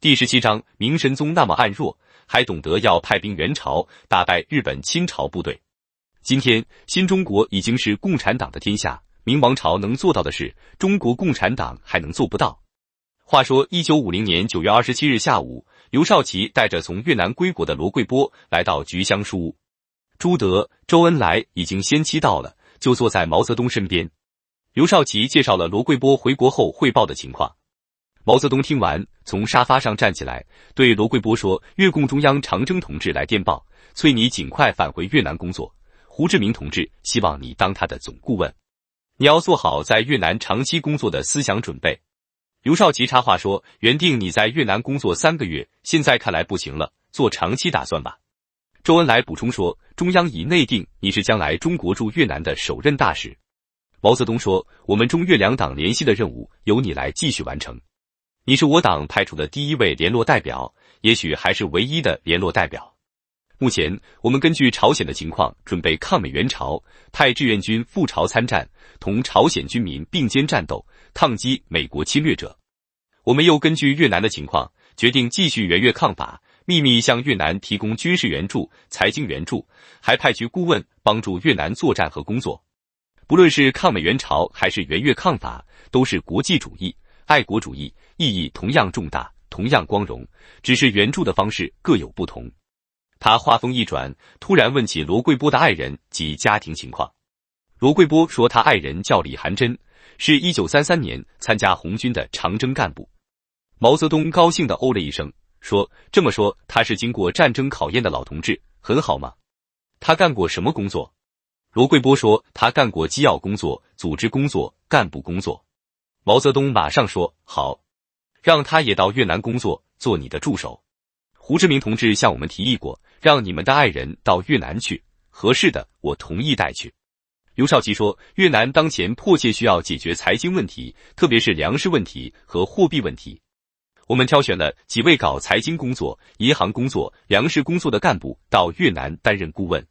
第十七章，明神宗那么暗弱，还懂得要派兵援朝，打败日本侵朝部队。今天，新中国已经是共产党的天下，明王朝能做到的事，中国共产党还能做不到。话说，一九五零年九月二十七日下午，刘少奇带着从越南归国的罗贵波来到菊香书屋，朱德、周恩来已经先期到了，就坐在毛泽东身边。刘少奇介绍了罗贵波回国后汇报的情况。毛泽东听完，从沙发上站起来，对罗贵波说：“越共中央长征同志来电报，催你尽快返回越南工作。胡志明同志希望你当他的总顾问，你要做好在越南长期工作的思想准备。”刘少奇插话说：“原定你在越南工作三个月，现在看来不行了，做长期打算吧。”周恩来补充说：“中央已内定你是将来中国驻越南的首任大使。”毛泽东说：“我们中越两党联系的任务由你来继续完成。”你是我党派出的第一位联络代表，也许还是唯一的联络代表。目前，我们根据朝鲜的情况，准备抗美援朝，派志愿军赴朝参战，同朝鲜军民并肩战斗，抗击美国侵略者。我们又根据越南的情况，决定继续援越抗法，秘密向越南提供军事援助、财经援助，还派去顾问帮助越南作战和工作。不论是抗美援朝还是援越抗法，都是国际主义。爱国主义意义同样重大，同样光荣，只是援助的方式各有不同。他话锋一转，突然问起罗桂波的爱人及家庭情况。罗桂波说，他爱人叫李寒珍，是一九三三年参加红军的长征干部。毛泽东高兴的哦了一声，说：“这么说，他是经过战争考验的老同志，很好嘛。他干过什么工作？”罗桂波说：“他干过机要工作、组织工作、干部工作。”毛泽东马上说：“好，让他也到越南工作，做你的助手。”胡志明同志向我们提议过，让你们的爱人到越南去，合适的我同意带去。”刘少奇说：“越南当前迫切需要解决财经问题，特别是粮食问题和货币问题。我们挑选了几位搞财经工作、银行工作、粮食工作的干部到越南担任顾问，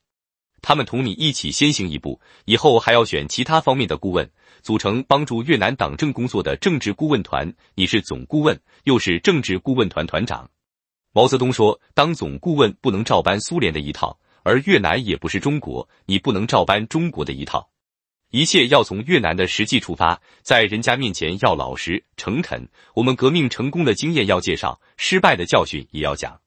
他们同你一起先行一步，以后还要选其他方面的顾问。”组成帮助越南党政工作的政治顾问团，你是总顾问，又是政治顾问团团长。毛泽东说：“当总顾问不能照搬苏联的一套，而越南也不是中国，你不能照搬中国的一套，一切要从越南的实际出发，在人家面前要老实诚恳。我们革命成功的经验要介绍，失败的教训也要讲。”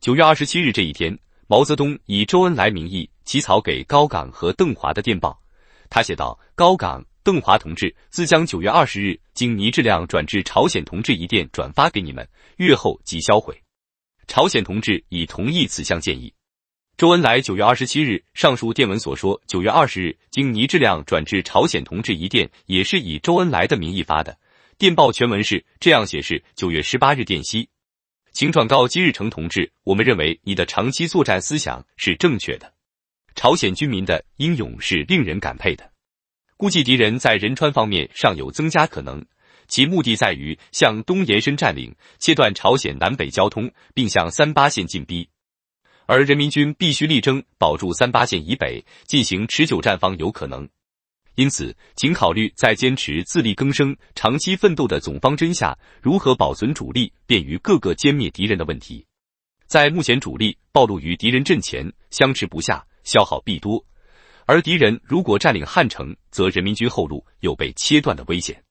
九月二十七日这一天，毛泽东以周恩来名义起草给高岗和邓华的电报，他写道：“高岗。”邓华同志自将九月二十日经倪志亮转至朝鲜同志一电转发给你们，阅后即销毁。朝鲜同志已同意此项建议。周恩来九月二十七日上述电文所说，九月二十日经倪志亮转至朝鲜同志一电，也是以周恩来的名义发的。电报全文是这样写：是九月十八日电息，请转告金日成同志。我们认为你的长期作战思想是正确的，朝鲜军民的英勇是令人感佩的。估计敌人在仁川方面尚有增加可能，其目的在于向东延伸占领，切断朝鲜南北交通，并向三八线进逼。而人民军必须力争保住三八线以北，进行持久战方有可能。因此，请考虑在坚持自力更生、长期奋斗的总方针下，如何保存主力，便于各个歼灭敌人的问题。在目前主力暴露于敌人阵前，相持不下，消耗必多。而敌人如果占领汉城，则人民军后路有被切断的危险，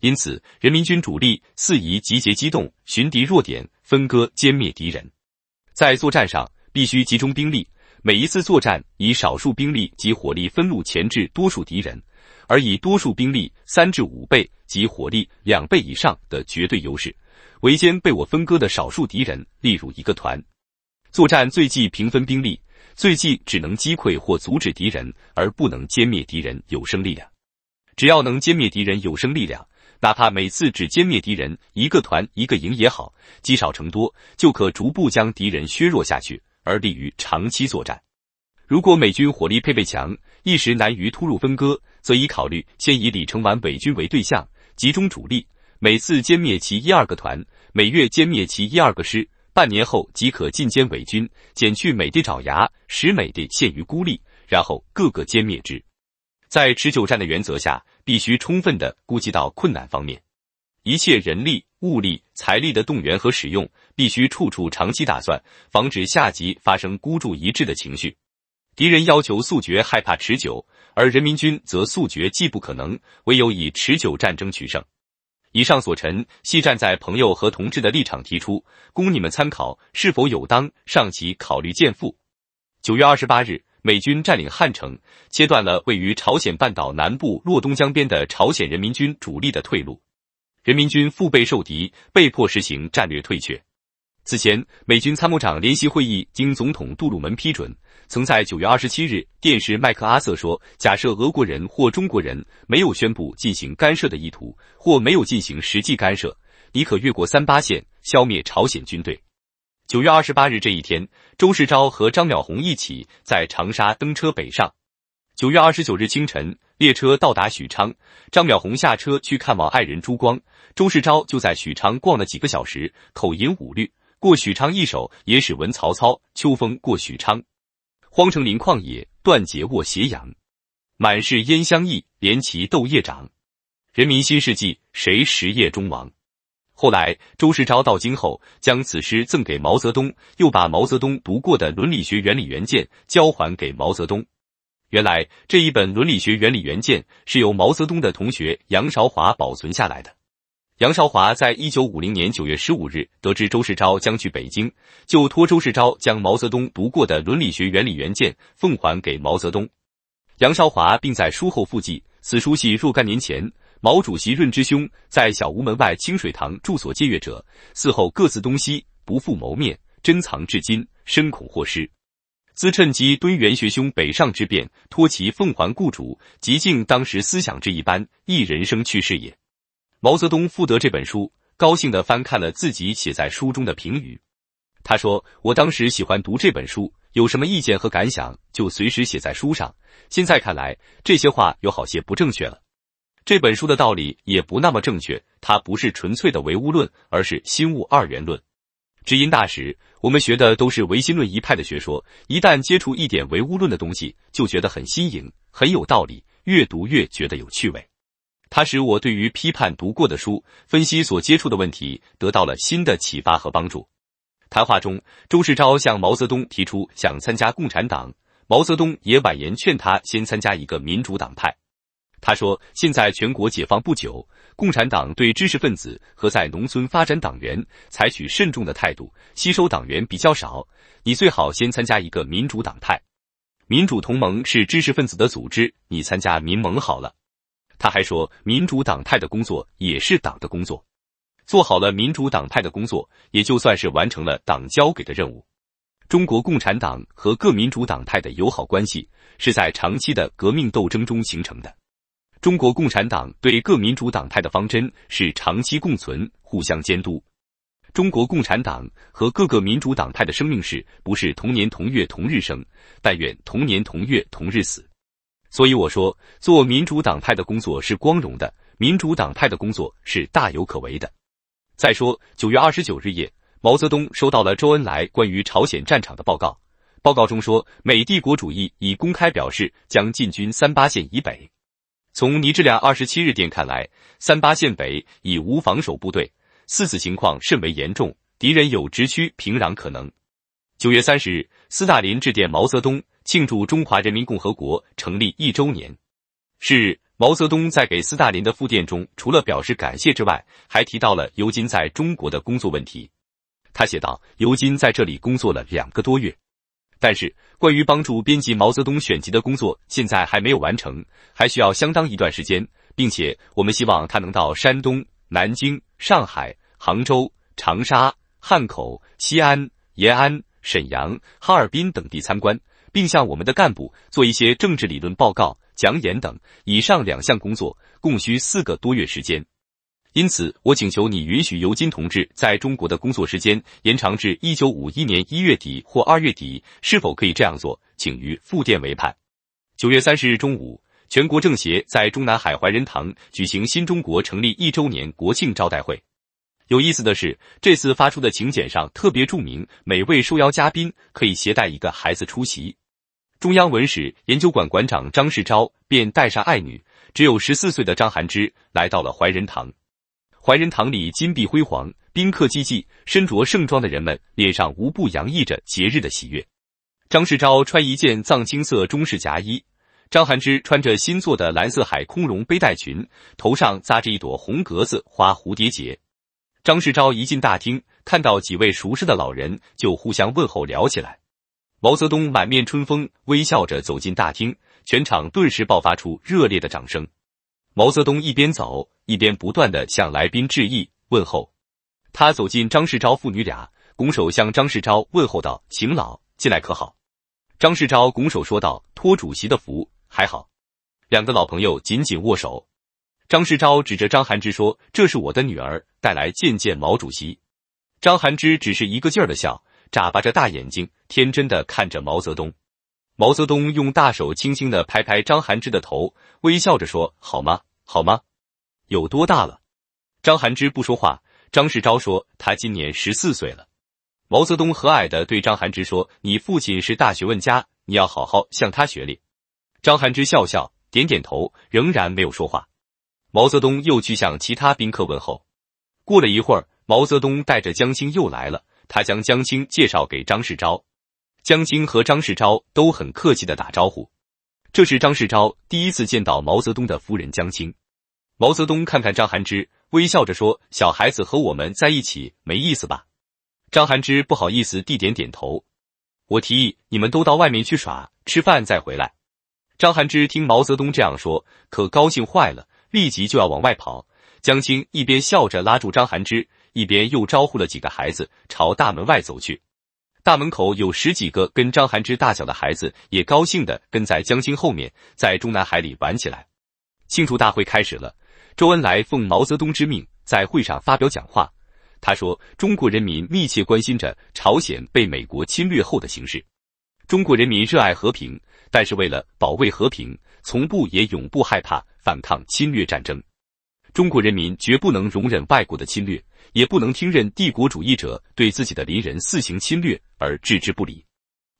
因此人民军主力四宜集结机动，寻敌弱点，分割歼灭敌人。在作战上必须集中兵力，每一次作战以少数兵力及火力分路钳制多数敌人，而以多数兵力三至五倍及火力两倍以上的绝对优势，围歼被我分割的少数敌人。例如一个团作战，最忌平分兵力。最近只能击溃或阻止敌人，而不能歼灭敌人有生力量。只要能歼灭敌人有生力量，哪怕每次只歼灭敌人一个团、一个营也好，积少成多，就可逐步将敌人削弱下去，而利于长期作战。如果美军火力配备强，一时难于突入分割，则以考虑先以李承晚伪军为对象，集中主力，每次歼灭其一二个团，每月歼灭其一二个师。半年后即可进歼伪军，减去美帝爪牙，使美帝陷于孤立，然后各个歼灭之。在持久战的原则下，必须充分的估计到困难方面，一切人力、物力、财力的动员和使用，必须处处长期打算，防止下级发生孤注一掷的情绪。敌人要求速决，害怕持久，而人民军则速决既不可能，唯有以持久战争取胜。以上所陈，系站在朋友和同志的立场提出，供你们参考，是否有当，上级考虑建复。九月二十八日，美军占领汉城，切断了位于朝鲜半岛南部洛东江边的朝鲜人民军主力的退路，人民军腹背受敌，被迫实行战略退却。此前，美军参谋长联席会议经总统杜鲁门批准。曾在九月二十七日电视麦克阿瑟说：“假设俄国人或中国人没有宣布进行干涉的意图，或没有进行实际干涉，你可越过三八线，消灭朝鲜军队。”九月二十八日这一天，周世钊和张淼红一起在长沙登车北上。九月二十九日清晨，列车到达许昌，张淼红下车去看望爱人朱光，周世钊就在许昌逛了几个小时，口吟五律《过许昌一首》，也使闻曹操秋风过许昌。荒城林旷野，断碣卧斜阳。满是烟香意，连旗斗叶长。人民新世纪，谁实业中王？后来，周世钊到京后，将此诗赠给毛泽东，又把毛泽东读过的《伦理学原理》原件交还给毛泽东。原来，这一本《伦理学原理》原件是由毛泽东的同学杨韶华保存下来的。杨少华在一九五零年九月十五日得知周世钊将去北京，就托周世钊将毛泽东读过的《伦理学原理》原件奉还给毛泽东。杨少华并在书后附记：“此书系若干年前毛主席润之兄在小屋门外清水堂住所借阅者，嗣后各自东西，不复谋面，珍藏至今，深恐祸失。兹趁机敦元学兄北上之变，托其奉还故主，极尽当时思想之一般，亦人生趣事也。”毛泽东复得这本书，高兴地翻看了自己写在书中的评语。他说：“我当时喜欢读这本书，有什么意见和感想就随时写在书上。现在看来，这些话有好些不正确了。这本书的道理也不那么正确，它不是纯粹的唯物论，而是心物二元论。知音大使，我们学的都是唯心论一派的学说，一旦接触一点唯物论的东西，就觉得很新颖，很有道理，越读越觉得有趣味。”他使我对于批判读过的书、分析所接触的问题，得到了新的启发和帮助。谈话中，周世钊向毛泽东提出想参加共产党，毛泽东也婉言劝他先参加一个民主党派。他说：“现在全国解放不久，共产党对知识分子和在农村发展党员采取慎重的态度，吸收党员比较少，你最好先参加一个民主党派。民主同盟是知识分子的组织，你参加民盟好了。”他还说，民主党派的工作也是党的工作，做好了民主党派的工作，也就算是完成了党交给的任务。中国共产党和各民主党派的友好关系是在长期的革命斗争中形成的。中国共产党对各民主党派的方针是长期共存，互相监督。中国共产党和各个民主党派的生命是不是同年同月同日生，但愿同年同月同日死。所以我说，做民主党派的工作是光荣的，民主党派的工作是大有可为的。再说，九月二十九日夜，毛泽东收到了周恩来关于朝鲜战场的报告。报告中说，美帝国主义已公开表示将进军三八线以北。从倪志亮二十七日电看来，三八线北已无防守部队，似此情况甚为严重，敌人有直趋平壤可能。九月三十日，斯大林致电毛泽东。庆祝中华人民共和国成立一周年。是毛泽东在给斯大林的复电中，除了表示感谢之外，还提到了尤金在中国的工作问题。他写道：“尤金在这里工作了两个多月，但是关于帮助编辑毛泽东选集的工作，现在还没有完成，还需要相当一段时间，并且我们希望他能到山东、南京、上海、杭州、长沙、汉口、西安、延安、沈阳、哈尔滨等地参观。”并向我们的干部做一些政治理论报告、讲演等。以上两项工作共需四个多月时间，因此我请求你允许尤金同志在中国的工作时间延长至一九五一年一月底或二月底。是否可以这样做，请于复电为盼。九月三十日中午，全国政协在中南海怀仁堂举行新中国成立一周年国庆招待会。有意思的是，这次发出的请柬上特别注明，每位受邀嘉宾可以携带一个孩子出席。中央文史研究馆馆长张世钊便带上爱女，只有十四岁的张涵之，来到了怀仁堂。怀仁堂里金碧辉煌，宾客济济，身着盛装的人们脸上无不洋溢着节日的喜悦。张世钊穿一件藏青色中式夹衣，张涵之穿着新做的蓝色海空绒背带裙，头上扎着一朵红格子花蝴蝶结。张世钊一进大厅，看到几位熟识的老人，就互相问候聊起来。毛泽东满面春风，微笑着走进大厅，全场顿时爆发出热烈的掌声。毛泽东一边走，一边不断的向来宾致意问候。他走进张世钊父女俩，拱手向张世钊问候道：“邢老，进来可好？”张世钊拱手说道：“托主席的福，还好。”两个老朋友紧紧握手。张世钊指着张寒之说：“这是我的女儿，带来见见毛主席。”张寒之只是一个劲儿的笑。眨巴着大眼睛，天真的看着毛泽东。毛泽东用大手轻轻的拍拍张含之的头，微笑着说：“好吗？好吗？有多大了？”张含之不说话。张世钊说：“他今年十四岁了。”毛泽东和蔼的对张含之说：“你父亲是大学问家，你要好好向他学礼。”张含之笑笑，点点头，仍然没有说话。毛泽东又去向其他宾客问候。过了一会儿，毛泽东带着江青又来了。他将江青介绍给张世钊，江青和张世钊都很客气的打招呼。这是张世钊第一次见到毛泽东的夫人江青。毛泽东看看张寒之，微笑着说：“小孩子和我们在一起没意思吧？”张寒之不好意思地点点头。我提议你们都到外面去耍，吃饭再回来。张寒之听毛泽东这样说，可高兴坏了，立即就要往外跑。江青一边笑着拉住张寒之。一边又招呼了几个孩子朝大门外走去，大门口有十几个跟张含之大小的孩子也高兴的跟在江青后面，在中南海里玩起来。庆祝大会开始了，周恩来奉毛泽东之命在会上发表讲话。他说：“中国人民密切关心着朝鲜被美国侵略后的形势。中国人民热爱和平，但是为了保卫和平，从不也永不害怕反抗侵略战争。中国人民绝不能容忍外国的侵略。”也不能听任帝国主义者对自己的邻人肆行侵略而置之不理。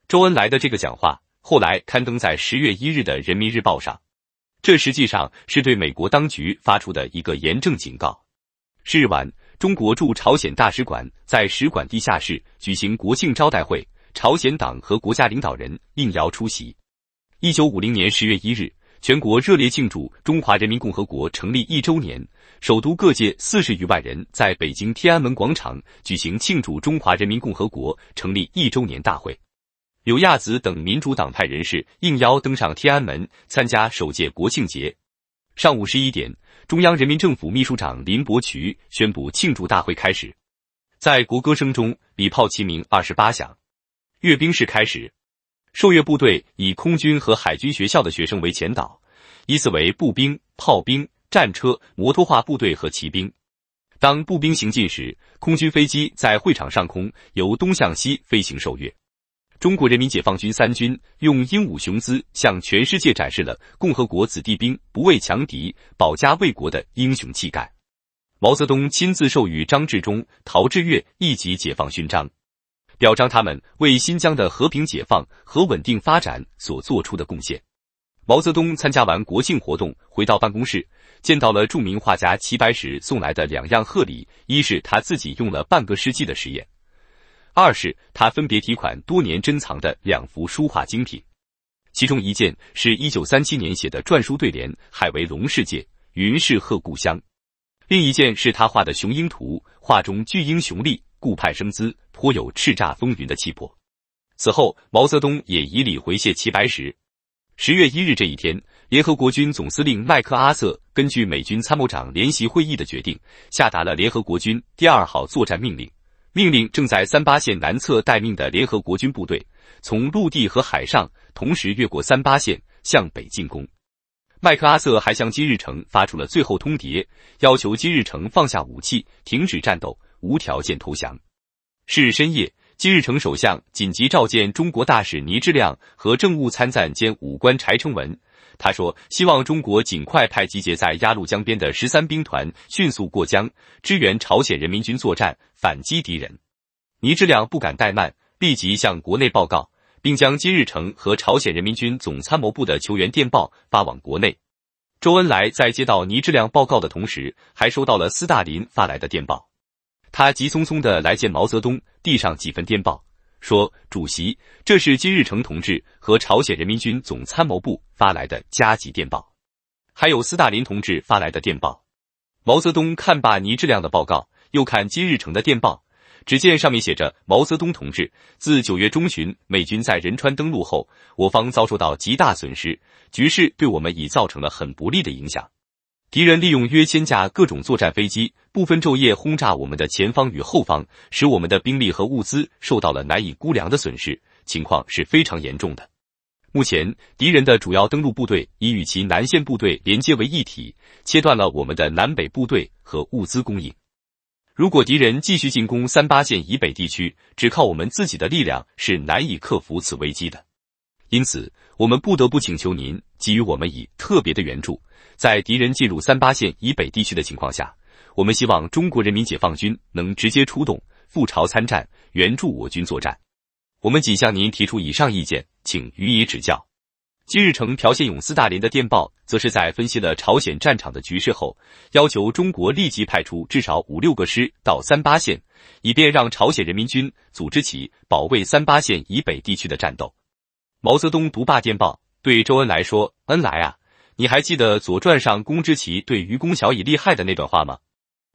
周恩来的这个讲话后来刊登在十月一日的《人民日报》上，这实际上是对美国当局发出的一个严正警告。日晚，中国驻朝鲜大使馆在使馆地下室举行国庆招待会，朝鲜党和国家领导人应邀出席。一九五零年十月一日，全国热烈庆祝中华人民共和国成立一周年。首都各界四十余万人在北京天安门广场举行庆祝中华人民共和国成立一周年大会，刘亚子等民主党派人士应邀登上天安门参加首届国庆节。上午十一点，中央人民政府秘书长林伯渠宣布庆祝大会开始，在国歌声中，礼炮齐鸣二十八响，阅兵式开始，受阅部队以空军和海军学校的学生为前导，依次为步兵、炮兵。战车、摩托化部队和骑兵，当步兵行进时，空军飞机在会场上空由东向西飞行受阅。中国人民解放军三军用英武雄姿向全世界展示了共和国子弟兵不畏强敌、保家卫国的英雄气概。毛泽东亲自授予张治中、陶峙岳一级解放勋章，表彰他们为新疆的和平解放和稳定发展所做出的贡献。毛泽东参加完国庆活动，回到办公室。见到了著名画家齐白石送来的两样贺礼：一是他自己用了半个世纪的实验，二是他分别提款多年珍藏的两幅书画精品。其中一件是一九三七年写的篆书对联“海为龙世界，云是鹤故乡”，另一件是他画的雄鹰图，画中巨鹰雄立，顾盼生姿，颇有叱咤风云的气魄。此后，毛泽东也以礼回谢齐白石。十月一日这一天。联合国军总司令麦克阿瑟根据美军参谋长联席会议的决定，下达了联合国军第二号作战命令，命令正在三八线南侧待命的联合国军部队从陆地和海上同时越过三八线向北进攻。麦克阿瑟还向金日成发出了最后通牒，要求金日成放下武器，停止战斗，无条件投降。是深夜，金日成首相紧急召见中国大使倪志亮和政务参赞兼武官柴成文。他说：“希望中国尽快派集结在鸭绿江边的十三兵团迅速过江，支援朝鲜人民军作战，反击敌人。”倪志亮不敢怠慢，立即向国内报告，并将金日成和朝鲜人民军总参谋部的求援电报发往国内。周恩来在接到倪志亮报告的同时，还收到了斯大林发来的电报。他急匆匆地来见毛泽东，递上几份电报。说：“主席，这是金日成同志和朝鲜人民军总参谋部发来的加急电报，还有斯大林同志发来的电报。”毛泽东看罢倪志亮的报告，又看金日成的电报，只见上面写着：“毛泽东同志，自九月中旬美军在仁川登陆后，我方遭受到极大损失，局势对我们已造成了很不利的影响。”敌人利用约千架各种作战飞机，不分昼夜轰炸我们的前方与后方，使我们的兵力和物资受到了难以估量的损失，情况是非常严重的。目前，敌人的主要登陆部队已与其南线部队连接为一体，切断了我们的南北部队和物资供应。如果敌人继续进攻三八线以北地区，只靠我们自己的力量是难以克服此危机的。因此，我们不得不请求您给予我们以特别的援助。在敌人进入三八线以北地区的情况下，我们希望中国人民解放军能直接出动赴朝参战，援助我军作战。我们仅向您提出以上意见，请予以指教。金日成、朴宪勇斯大林的电报则是在分析了朝鲜战场的局势后，要求中国立即派出至少五六个师到三八线，以便让朝鲜人民军组织起保卫三八线以北地区的战斗。毛泽东独霸电报，对周恩来说：“恩来啊。”你还记得《左传》上公之奇对愚公小以利害的那段话吗？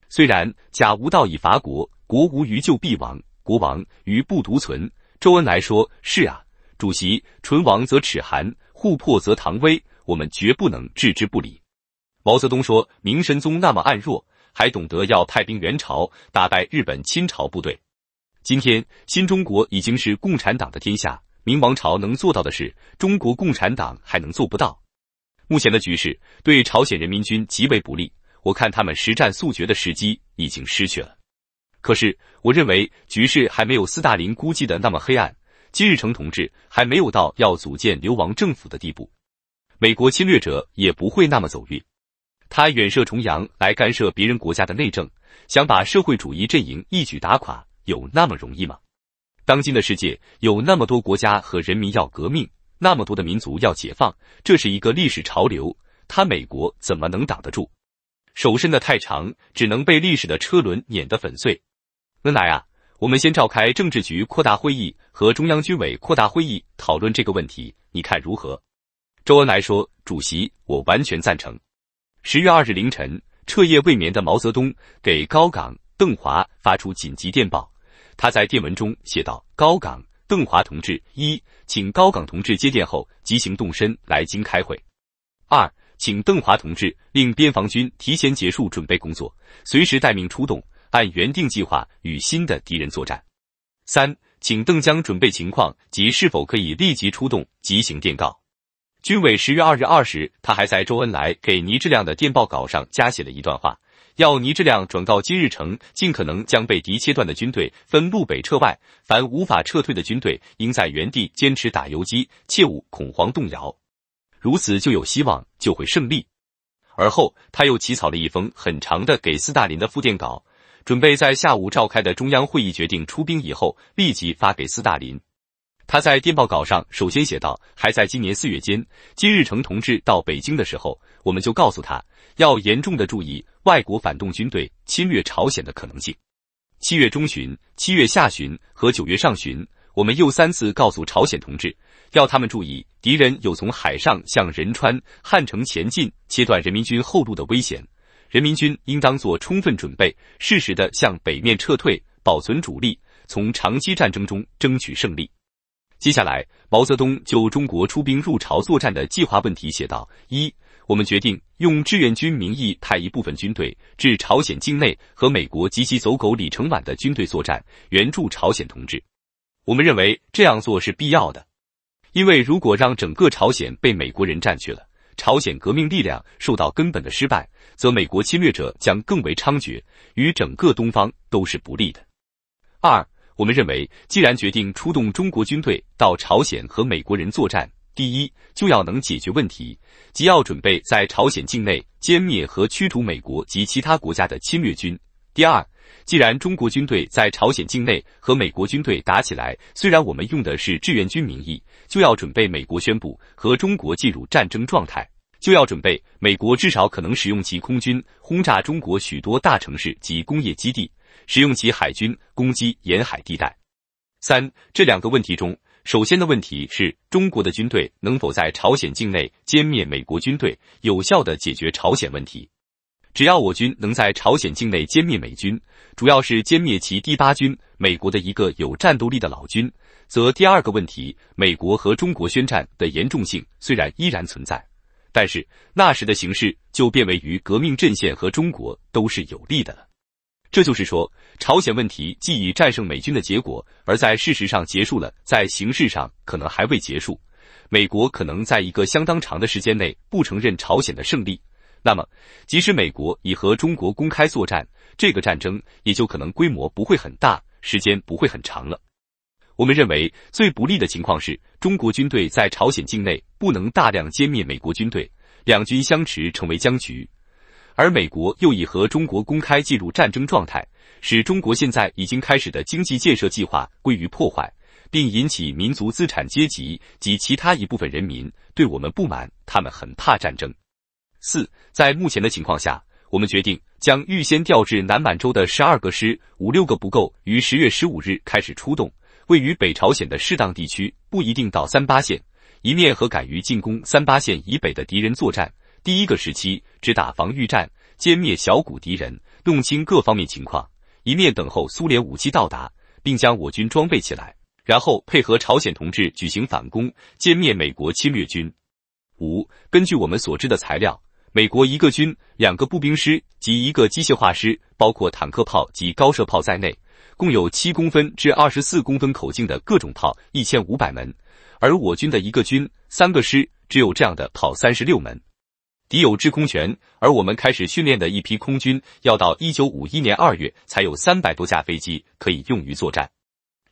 虽然假无道以伐国，国无于救必亡；国亡于不独存。周恩来说：“是啊，主席，唇亡则齿寒，户破则堂危，我们绝不能置之不理。”毛泽东说：“明神宗那么暗弱，还懂得要派兵援朝，打败日本侵朝部队。今天新中国已经是共产党的天下，明王朝能做到的事，中国共产党还能做不到？”目前的局势对朝鲜人民军极为不利，我看他们实战速决的时机已经失去了。可是，我认为局势还没有斯大林估计的那么黑暗，金日成同志还没有到要组建流亡政府的地步。美国侵略者也不会那么走运，他远涉重洋来干涉别人国家的内政，想把社会主义阵营一举打垮，有那么容易吗？当今的世界有那么多国家和人民要革命。那么多的民族要解放，这是一个历史潮流，他美国怎么能挡得住？手伸的太长，只能被历史的车轮碾得粉碎。恩来啊，我们先召开政治局扩大会议和中央军委扩大会议讨论这个问题，你看如何？周恩来说：“主席，我完全赞成。”十月二日凌晨，彻夜未眠的毛泽东给高岗、邓华发出紧急电报，他在电文中写道：“高岗。”邓华同志，一，请高岗同志接电后即行动身来京开会。二，请邓华同志令边防军提前结束准备工作，随时待命出动，按原定计划与新的敌人作战。三，请邓江准备情况及是否可以立即出动，即行电告。军委十月二日二时，他还在周恩来给倪志亮的电报稿上加写了一段话。要倪志亮转告金日成，尽可能将被敌切断的军队分路北撤外，凡无法撤退的军队，应在原地坚持打游击，切勿恐慌动摇。如此就有希望，就会胜利。而后，他又起草了一封很长的给斯大林的复电稿，准备在下午召开的中央会议决定出兵以后立即发给斯大林。他在电报稿上首先写道：“还在今年四月间，金日成同志到北京的时候，我们就告诉他要严重的注意外国反动军队侵略朝鲜的可能性。七月中旬、七月下旬和九月上旬，我们又三次告诉朝鲜同志，要他们注意敌人有从海上向仁川、汉城前进，切断人民军后路的危险。人民军应当做充分准备，适时的向北面撤退，保存主力，从长期战争中争取胜利。”接下来，毛泽东就中国出兵入朝作战的计划问题写道：一，我们决定用志愿军名义派一部分军队至朝鲜境内和美国及其走狗李承晚的军队作战，援助朝鲜同志。我们认为这样做是必要的，因为如果让整个朝鲜被美国人占据了，朝鲜革命力量受到根本的失败，则美国侵略者将更为猖獗，与整个东方都是不利的。二。我们认为，既然决定出动中国军队到朝鲜和美国人作战，第一就要能解决问题，即要准备在朝鲜境内歼灭和驱逐美国及其他国家的侵略军。第二，既然中国军队在朝鲜境内和美国军队打起来，虽然我们用的是志愿军名义，就要准备美国宣布和中国进入战争状态，就要准备美国至少可能使用其空军轰炸中国许多大城市及工业基地。使用其海军攻击沿海地带。三，这两个问题中，首先的问题是中国的军队能否在朝鲜境内歼灭美国军队，有效的解决朝鲜问题。只要我军能在朝鲜境内歼灭美军，主要是歼灭其第八军，美国的一个有战斗力的老军，则第二个问题，美国和中国宣战的严重性虽然依然存在，但是那时的形势就变为与革命阵线和中国都是有利的了。这就是说，朝鲜问题既已战胜美军的结果，而在事实上结束了，在形式上可能还未结束。美国可能在一个相当长的时间内不承认朝鲜的胜利，那么即使美国已和中国公开作战，这个战争也就可能规模不会很大，时间不会很长了。我们认为最不利的情况是，中国军队在朝鲜境内不能大量歼灭美国军队，两军相持成为僵局。而美国又已和中国公开进入战争状态，使中国现在已经开始的经济建设计划归于破坏，并引起民族资产阶级及其他一部分人民对我们不满。他们很怕战争。四，在目前的情况下，我们决定将预先调至南满洲的十二个师，五六个不够，于十月十五日开始出动，位于北朝鲜的适当地区，不一定到三八线，一面和敢于进攻三八线以北的敌人作战。第一个时期，只打防御战，歼灭小股敌人，弄清各方面情况，一面等候苏联武器到达，并将我军装备起来，然后配合朝鲜同志举行反攻，歼灭美国侵略军。五、根据我们所知的材料，美国一个军两个步兵师及一个机械化师，包括坦克炮及高射炮在内，共有七公分至二十四公分口径的各种炮一千五百门，而我军的一个军三个师只有这样的炮三十六门。已有制空权，而我们开始训练的一批空军要到一九五一年二月才有三百多架飞机可以用于作战，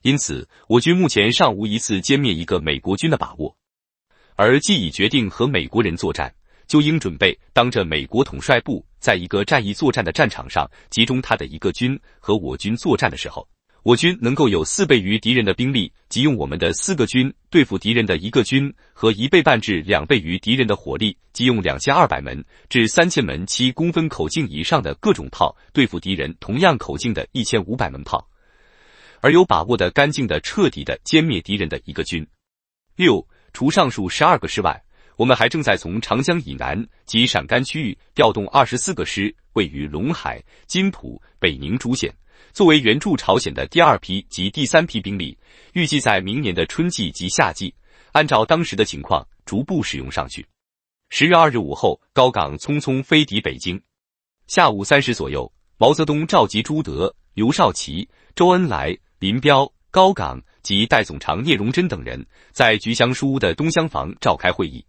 因此我军目前尚无一次歼灭一个美国军的把握。而既已决定和美国人作战，就应准备当着美国统帅部在一个战役作战的战场上集中他的一个军和我军作战的时候。我军能够有四倍于敌人的兵力，即用我们的四个军对付敌人的一个军，和一倍半至两倍于敌人的火力，即用两千二百门至三千门七公分口径以上的各种炮对付敌人同样口径的一千五百门炮，而有把握的干净的彻底的歼灭敌人的一个军。六除上述十二个师外，我们还正在从长江以南及陕甘区域调动二十四个师，位于陇海、津浦、北宁诸县。作为援助朝鲜的第二批及第三批兵力，预计在明年的春季及夏季，按照当时的情况逐步使用上去。十月二日午后，高岗匆匆飞抵北京。下午三时左右，毛泽东召集朱德、刘少奇、周恩来、林彪、高岗及代总长聂荣臻等人，在菊香书屋的东厢房召开会议。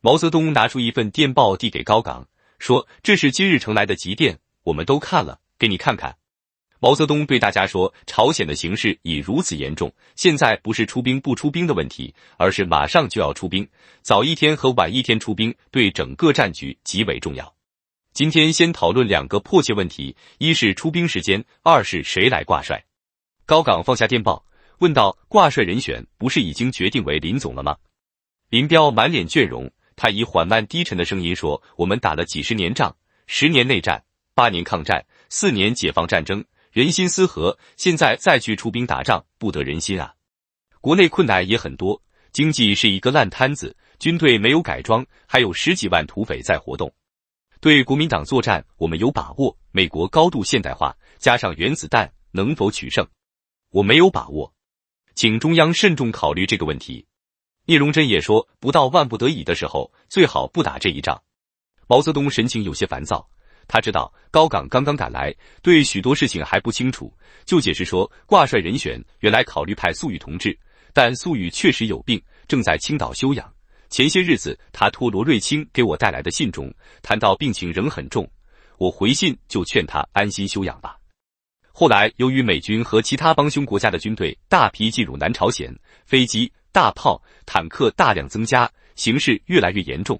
毛泽东拿出一份电报递给高岗，说：“这是今日呈来的急电，我们都看了，给你看看。”毛泽东对大家说：“朝鲜的形势已如此严重，现在不是出兵不出兵的问题，而是马上就要出兵。早一天和晚一天出兵，对整个战局极为重要。今天先讨论两个迫切问题：一是出兵时间，二是谁来挂帅。”高岗放下电报，问道：“挂帅人选不是已经决定为林总了吗？”林彪满脸倦容，他以缓慢低沉的声音说：“我们打了几十年仗，十年内战，八年抗战，四年解放战争。”人心思和，现在再去出兵打仗，不得人心啊！国内困难也很多，经济是一个烂摊子，军队没有改装，还有十几万土匪在活动。对国民党作战，我们有把握。美国高度现代化，加上原子弹，能否取胜？我没有把握，请中央慎重考虑这个问题。聂荣臻也说，不到万不得已的时候，最好不打这一仗。毛泽东神情有些烦躁。他知道高岗刚刚赶来，对许多事情还不清楚，就解释说，挂帅人选原来考虑派粟裕同志，但粟裕确实有病，正在青岛休养。前些日子他托罗瑞卿给我带来的信中谈到病情仍很重，我回信就劝他安心休养吧。后来由于美军和其他帮凶国家的军队大批进入南朝鲜，飞机、大炮、坦克大量增加，形势越来越严重。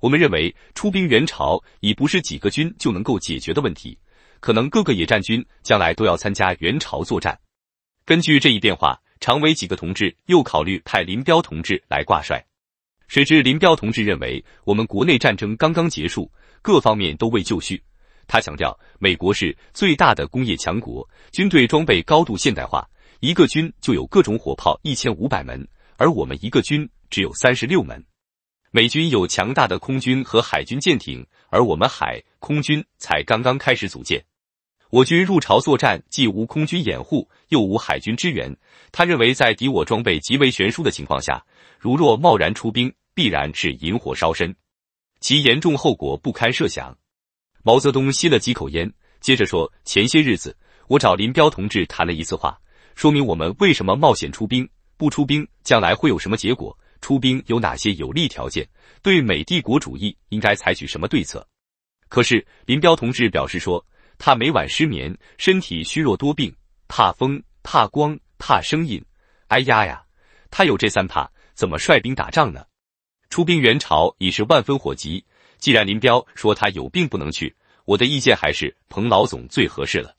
我们认为出兵援朝已不是几个军就能够解决的问题，可能各个野战军将来都要参加援朝作战。根据这一变化，常委几个同志又考虑派林彪同志来挂帅。谁知林彪同志认为，我们国内战争刚刚结束，各方面都未就绪。他强调，美国是最大的工业强国，军队装备高度现代化，一个军就有各种火炮一千五百门，而我们一个军只有三十六门。美军有强大的空军和海军舰艇，而我们海空军才刚刚开始组建。我军入朝作战，既无空军掩护，又无海军支援。他认为，在敌我装备极为悬殊的情况下，如若贸然出兵，必然是引火烧身，其严重后果不堪设想。毛泽东吸了几口烟，接着说：“前些日子，我找林彪同志谈了一次话，说明我们为什么冒险出兵，不出兵将来会有什么结果。”出兵有哪些有利条件？对美帝国主义应该采取什么对策？可是林彪同志表示说，他每晚失眠，身体虚弱多病，怕风，怕光，怕声音。哎呀呀，他有这三怕，怎么率兵打仗呢？出兵援朝已是万分火急。既然林彪说他有病不能去，我的意见还是彭老总最合适了。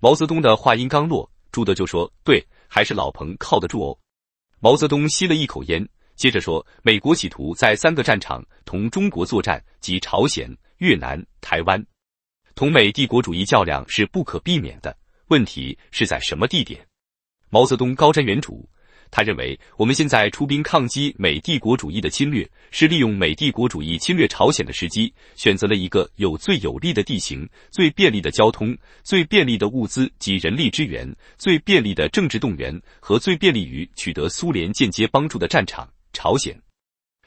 毛泽东的话音刚落，朱德就说：“对，还是老彭靠得住哦。”毛泽东吸了一口烟。接着说，美国企图在三个战场同中国作战，即朝鲜、越南、台湾，同美帝国主义较量是不可避免的。问题是在什么地点？毛泽东高瞻远瞩，他认为我们现在出兵抗击美帝国主义的侵略，是利用美帝国主义侵略朝鲜的时机，选择了一个有最有利的地形、最便利的交通、最便利的物资及人力支援、最便利的政治动员和最便利于取得苏联间接帮助的战场。朝鲜，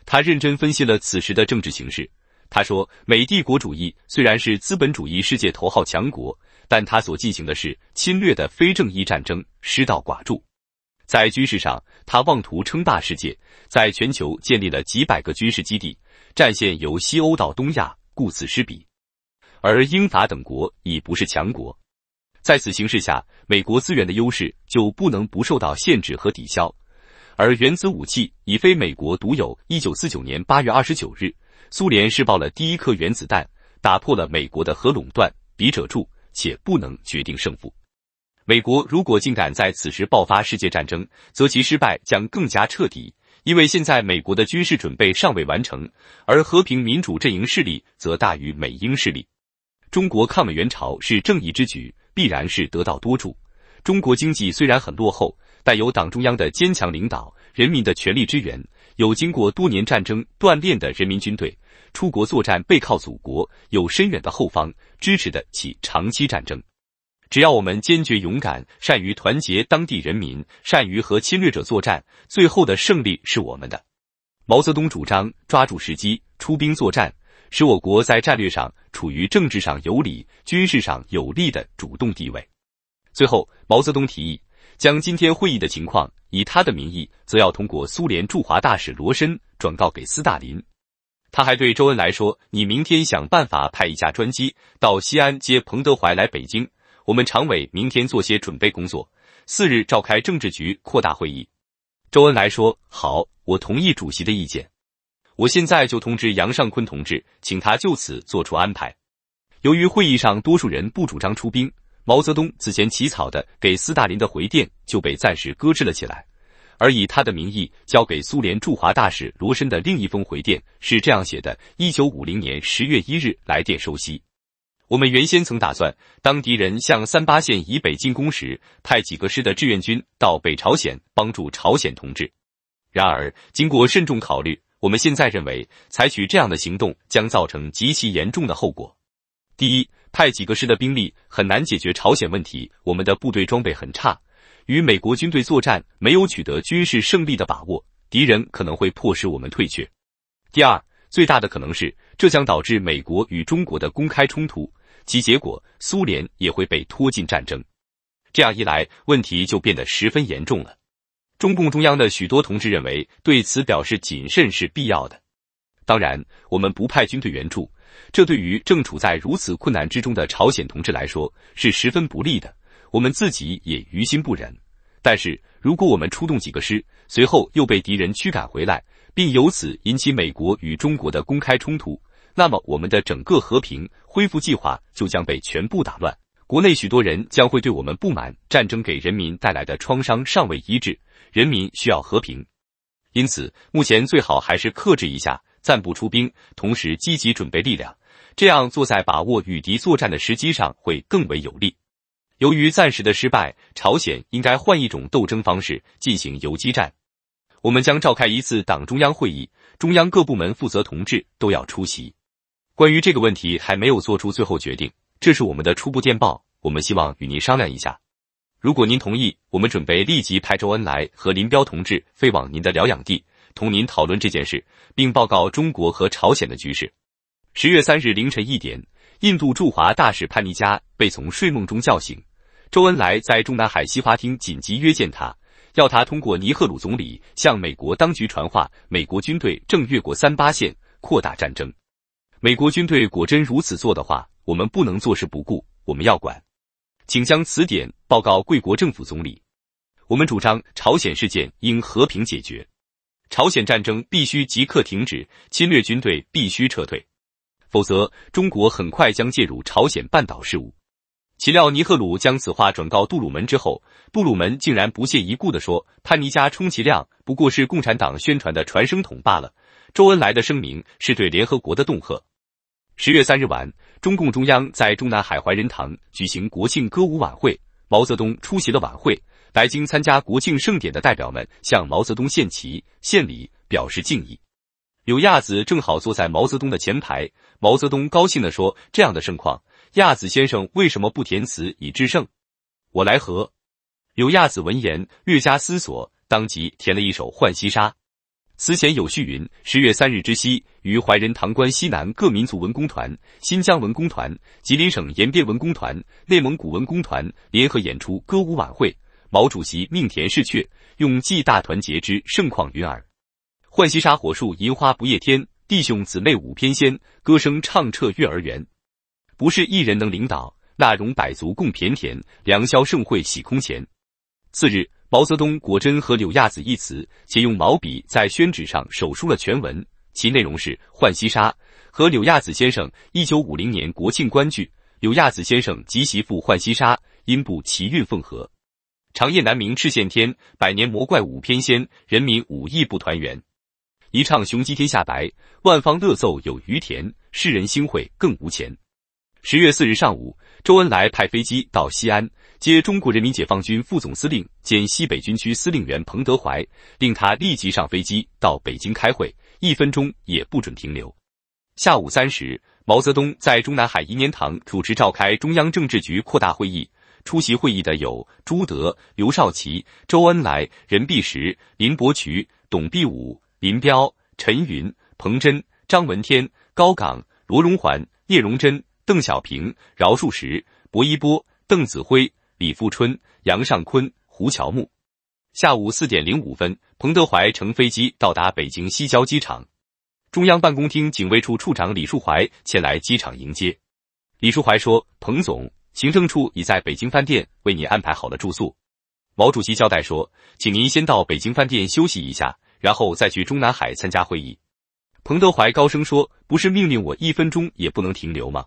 他认真分析了此时的政治形势。他说，美帝国主义虽然是资本主义世界头号强国，但他所进行的是侵略的非正义战争，失道寡助。在军事上，他妄图称霸世界，在全球建立了几百个军事基地，战线由西欧到东亚，顾此失彼。而英法等国已不是强国，在此形势下，美国资源的优势就不能不受到限制和抵消。而原子武器已非美国独有。一九四九年八月二十九日，苏联试爆了第一颗原子弹，打破了美国的核垄断。笔者注：且不能决定胜负。美国如果竟敢在此时爆发世界战争，则其失败将更加彻底，因为现在美国的军事准备尚未完成，而和平民主阵营势力则大于美英势力。中国抗美援朝是正义之举，必然是得道多助。中国经济虽然很落后。带有党中央的坚强领导，人民的全力支援，有经过多年战争锻炼的人民军队，出国作战背靠祖国，有深远的后方支持的起长期战争。只要我们坚决勇敢，善于团结当地人民，善于和侵略者作战，最后的胜利是我们的。毛泽东主张抓住时机出兵作战，使我国在战略上处于政治上有理、军事上有利的主动地位。最后，毛泽东提议。将今天会议的情况以他的名义，则要通过苏联驻华大使罗申转告给斯大林。他还对周恩来说：“你明天想办法派一架专机到西安接彭德怀来北京，我们常委明天做些准备工作，次日召开政治局扩大会议。”周恩来说：“好，我同意主席的意见。我现在就通知杨尚昆同志，请他就此做出安排。由于会议上多数人不主张出兵。”毛泽东此前起草的给斯大林的回电就被暂时搁置了起来，而以他的名义交给苏联驻华大使罗申的另一封回电是这样写的：一九五零年十月一日来电收悉，我们原先曾打算，当敌人向三八线以北进攻时，派几个师的志愿军到北朝鲜帮助朝鲜同志。然而经过慎重考虑，我们现在认为，采取这样的行动将造成极其严重的后果。第一。派几个师的兵力很难解决朝鲜问题，我们的部队装备很差，与美国军队作战没有取得军事胜利的把握，敌人可能会迫使我们退却。第二，最大的可能是这将导致美国与中国的公开冲突，其结果苏联也会被拖进战争，这样一来问题就变得十分严重了。中共中央的许多同志认为对此表示谨慎是必要的，当然我们不派军队援助。这对于正处在如此困难之中的朝鲜同志来说是十分不利的，我们自己也于心不忍。但是，如果我们出动几个师，随后又被敌人驱赶回来，并由此引起美国与中国的公开冲突，那么我们的整个和平恢复计划就将被全部打乱，国内许多人将会对我们不满。战争给人民带来的创伤尚未医治，人民需要和平，因此目前最好还是克制一下。暂不出兵，同时积极准备力量，这样做在把握与敌作战的时机上会更为有利。由于暂时的失败，朝鲜应该换一种斗争方式进行游击战。我们将召开一次党中央会议，中央各部门负责同志都要出席。关于这个问题还没有做出最后决定，这是我们的初步电报，我们希望与您商量一下。如果您同意，我们准备立即派周恩来和林彪同志飞往您的疗养地。同您讨论这件事，并报告中国和朝鲜的局势。十月三日凌晨一点，印度驻华大使潘尼加被从睡梦中叫醒。周恩来在中南海西花厅紧急约见他，要他通过尼赫鲁总理向美国当局传话：美国军队正越过三八线，扩大战争。美国军队果真如此做的话，我们不能坐视不顾，我们要管。请将此点报告贵国政府总理。我们主张朝鲜事件应和平解决。朝鲜战争必须即刻停止，侵略军队必须撤退，否则中国很快将介入朝鲜半岛事务。岂料尼赫鲁将此话转告杜鲁门之后，杜鲁门竟然不屑一顾地说：“潘尼加充其量不过是共产党宣传的传声筒罢了。”周恩来的声明是对联合国的恫吓。十月三日晚，中共中央在中南海怀仁堂举行国庆歌舞晚会，毛泽东出席了晚会。北京参加国庆盛典的代表们向毛泽东献旗、献礼，表示敬意。柳亚子正好坐在毛泽东的前排，毛泽东高兴地说：“这样的盛况，亚子先生为什么不填词以致胜？我来和。”柳亚子闻言略加思索，当即填了一首《浣溪沙》。词前有序云：十月三日之夕，于怀仁堂关西南各民族文工团、新疆文工团、吉林省延边文工团、内蒙古文工团联合演出歌舞晚会。毛主席命田氏阙用记大团结之盛况云尔，《浣溪沙》火树银花不夜天，弟兄姊妹舞翩跹，歌声唱彻月儿圆。不是一人能领导，那容百族共骈田。良宵盛会喜空前。次日，毛泽东果真和柳亚子一词，且用毛笔在宣纸上手书了全文。其内容是《浣溪沙》和柳亚子先生一九五零年国庆观剧，柳亚子先生及媳妇《浣溪沙》因布齐韵奉和。长夜难明赤县天，百年魔怪舞翩跹。人民武艺不团圆，一唱雄鸡天下白。万方乐奏有余田，世人兴会更无钱。十月四日上午，周恩来派飞机到西安接中国人民解放军副总司令兼西北军区司令员彭德怀，令他立即上飞机到北京开会，一分钟也不准停留。下午三时，毛泽东在中南海颐年堂主持召开中央政治局扩大会议。出席会议的有朱德、刘少奇、周恩来、任弼时、林伯渠、董必武、林彪、陈云、彭真、张闻天、高岗、罗荣桓、聂荣臻、邓小平、饶漱石、薄一波、邓子恢、李富春、杨尚昆、胡乔木。下午四点零五分，彭德怀乘飞机到达北京西郊机场，中央办公厅警卫处处长李树怀前来机场迎接。李树怀说：“彭总。”行政处已在北京饭店为你安排好了住宿。毛主席交代说：“请您先到北京饭店休息一下，然后再去中南海参加会议。”彭德怀高声说：“不是命令我一分钟也不能停留吗？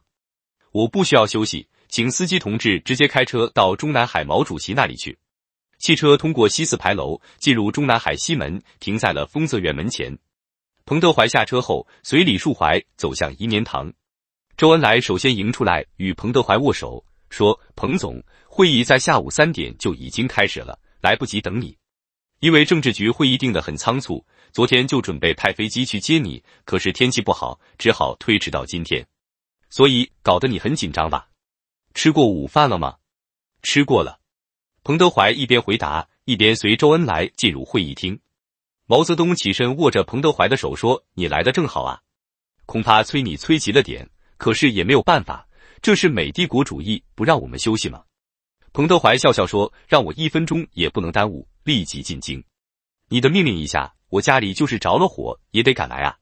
我不需要休息，请司机同志直接开车到中南海毛主席那里去。”汽车通过西四牌楼，进入中南海西门，停在了丰泽园门前。彭德怀下车后，随李树怀走向颐年堂。周恩来首先迎出来，与彭德怀握手。说彭总，会议在下午三点就已经开始了，来不及等你，因为政治局会议定的很仓促，昨天就准备派飞机去接你，可是天气不好，只好推迟到今天，所以搞得你很紧张吧？吃过午饭了吗？吃过了。彭德怀一边回答，一边随周恩来进入会议厅。毛泽东起身握着彭德怀的手说：“你来的正好啊，恐怕催你催急了点，可是也没有办法。”这是美帝国主义不让我们休息吗？彭德怀笑笑说：“让我一分钟也不能耽误，立即进京。你的命令一下，我家里就是着了火也得赶来啊！”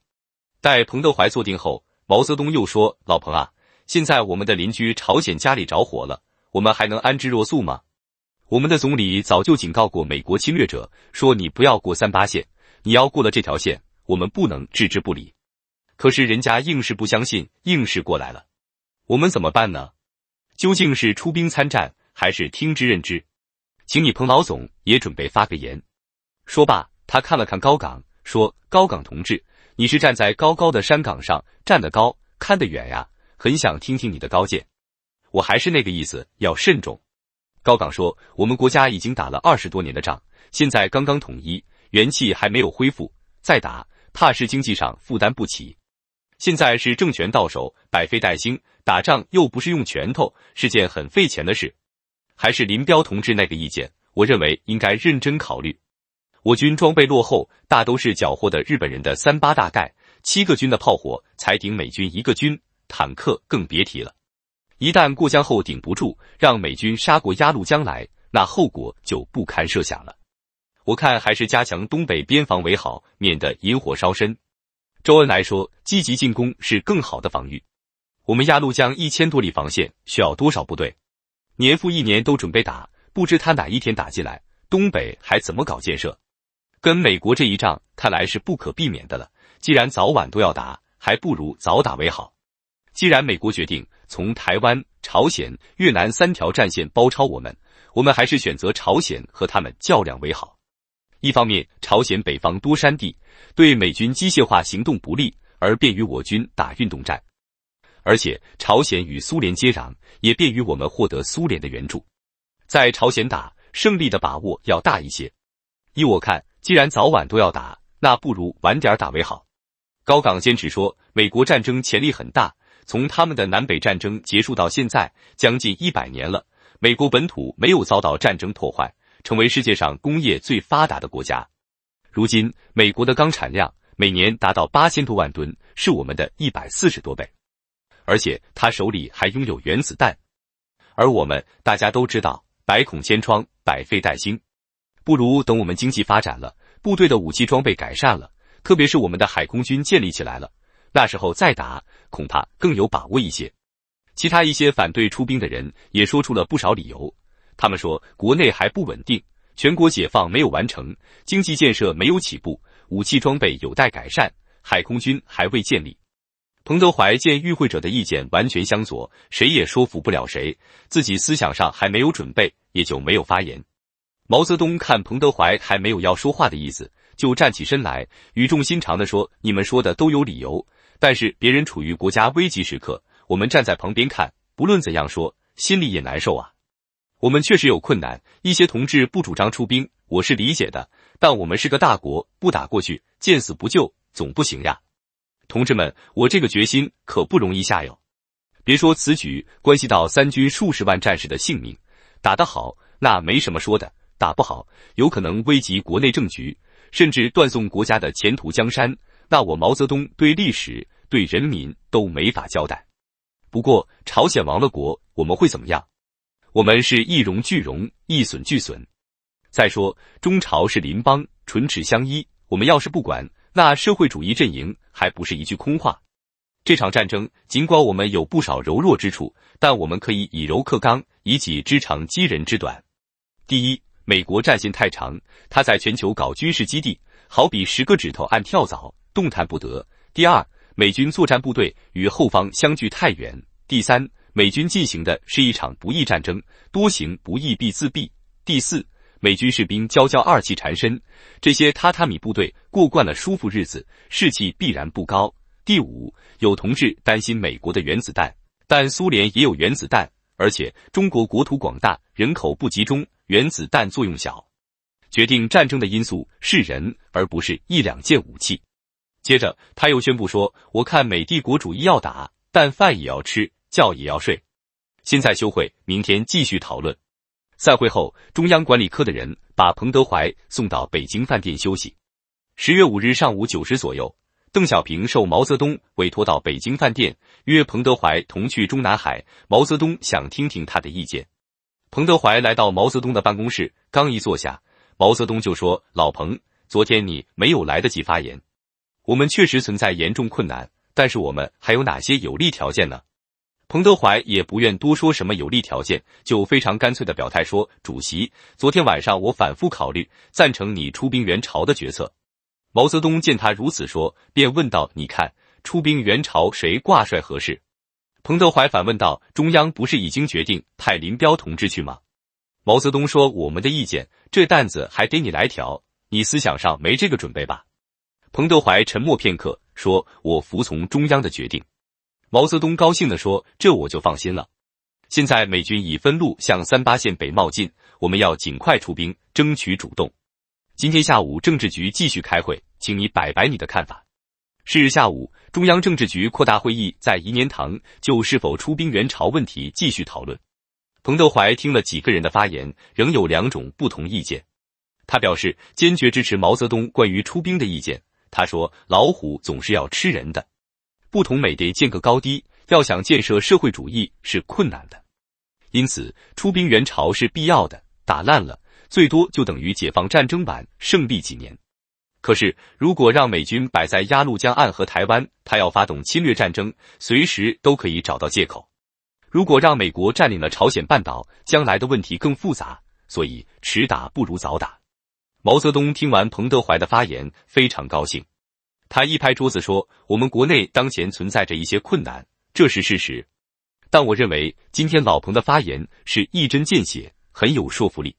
待彭德怀坐定后，毛泽东又说：“老彭啊，现在我们的邻居朝鲜家里着火了，我们还能安之若素吗？我们的总理早就警告过美国侵略者，说你不要过三八线，你要过了这条线，我们不能置之不理。可是人家硬是不相信，硬是过来了。”我们怎么办呢？究竟是出兵参战，还是听之任之？请你彭老总也准备发个言。说罢，他看了看高岗，说：“高岗同志，你是站在高高的山岗上，站得高，看得远呀，很想听听你的高见。”我还是那个意思，要慎重。高岗说：“我们国家已经打了二十多年的仗，现在刚刚统一，元气还没有恢复，再打，怕是经济上负担不起。”现在是政权到手，百废待兴，打仗又不是用拳头，是件很费钱的事。还是林彪同志那个意见，我认为应该认真考虑。我军装备落后，大都是缴获的日本人的三八大盖，七个军的炮火才顶美军一个军，坦克更别提了。一旦过江后顶不住，让美军杀过鸭绿江来，那后果就不堪设想了。我看还是加强东北边防为好，免得引火烧身。周恩来说：“积极进攻是更好的防御。我们鸭绿江一千多里防线需要多少部队？年复一年都准备打，不知他哪一天打进来，东北还怎么搞建设？跟美国这一仗看来是不可避免的了。既然早晚都要打，还不如早打为好。既然美国决定从台湾、朝鲜、越南三条战线包抄我们，我们还是选择朝鲜和他们较量为好。”一方面，朝鲜北方多山地，对美军机械化行动不利，而便于我军打运动战；而且，朝鲜与苏联接壤，也便于我们获得苏联的援助。在朝鲜打，胜利的把握要大一些。依我看，既然早晚都要打，那不如晚点打为好。高岗坚持说，美国战争潜力很大，从他们的南北战争结束到现在，将近一百年了，美国本土没有遭到战争破坏。成为世界上工业最发达的国家。如今，美国的钢产量每年达到八千多万吨，是我们的一百四十多倍。而且，他手里还拥有原子弹。而我们，大家都知道，百孔千疮，百废待兴。不如等我们经济发展了，部队的武器装备改善了，特别是我们的海空军建立起来了，那时候再打，恐怕更有把握一些。其他一些反对出兵的人，也说出了不少理由。他们说，国内还不稳定，全国解放没有完成，经济建设没有起步，武器装备有待改善，海空军还未建立。彭德怀见与会者的意见完全相左，谁也说服不了谁，自己思想上还没有准备，也就没有发言。毛泽东看彭德怀还没有要说话的意思，就站起身来，语重心长的说：“你们说的都有理由，但是别人处于国家危急时刻，我们站在旁边看，不论怎样说，心里也难受啊。”我们确实有困难，一些同志不主张出兵，我是理解的。但我们是个大国，不打过去，见死不救，总不行呀。同志们，我这个决心可不容易下哟。别说此举关系到三军数十万战士的性命，打得好，那没什么说的；打不好，有可能危及国内政局，甚至断送国家的前途江山，那我毛泽东对历史、对人民都没法交代。不过，朝鲜亡了国，我们会怎么样？我们是一荣俱荣，一损俱损。再说，中朝是邻邦，唇齿相依。我们要是不管，那社会主义阵营还不是一句空话？这场战争，尽管我们有不少柔弱之处，但我们可以以柔克刚，以己之长击人之短。第一，美国战线太长，他在全球搞军事基地，好比十个指头按跳蚤，动弹不得。第二，美军作战部队与后方相距太远。第三。美军进行的是一场不义战争，多行不义必自毙。第四，美军士兵骄骄二气缠身，这些榻榻米部队过惯了舒服日子，士气必然不高。第五，有同志担心美国的原子弹，但苏联也有原子弹，而且中国国土广大，人口不集中，原子弹作用小。决定战争的因素是人，而不是一两件武器。接着他又宣布说：“我看美帝国主义要打，但饭也要吃。”觉也要睡，现在休会，明天继续讨论。散会后，中央管理科的人把彭德怀送到北京饭店休息。十月五日上午九时左右，邓小平受毛泽东委托到北京饭店约彭德怀同去中南海。毛泽东想听听他的意见。彭德怀来到毛泽东的办公室，刚一坐下，毛泽东就说：“老彭，昨天你没有来得及发言，我们确实存在严重困难，但是我们还有哪些有利条件呢？”彭德怀也不愿多说什么有利条件，就非常干脆的表态说：“主席，昨天晚上我反复考虑，赞成你出兵援朝的决策。”毛泽东见他如此说，便问道：“你看出兵援朝谁挂帅合适？”彭德怀反问道：“中央不是已经决定派林彪同志去吗？”毛泽东说：“我们的意见，这担子还得你来挑，你思想上没这个准备吧？”彭德怀沉默片刻，说：“我服从中央的决定。”毛泽东高兴地说：“这我就放心了。现在美军已分路向三八线北冒进，我们要尽快出兵，争取主动。今天下午政治局继续开会，请你摆摆你的看法。”是日下午，中央政治局扩大会议在颐年堂就是否出兵援朝问题继续讨论。彭德怀听了几个人的发言，仍有两种不同意见。他表示坚决支持毛泽东关于出兵的意见。他说：“老虎总是要吃人的。”不同美德建个高低，要想建设社会主义是困难的，因此出兵援朝是必要的。打烂了，最多就等于解放战争晚胜利几年。可是，如果让美军摆在鸭绿江岸和台湾，他要发动侵略战争，随时都可以找到借口。如果让美国占领了朝鲜半岛，将来的问题更复杂。所以，迟打不如早打。毛泽东听完彭德怀的发言，非常高兴。他一拍桌子说：“我们国内当前存在着一些困难，这是事实。但我认为今天老彭的发言是一针见血，很有说服力。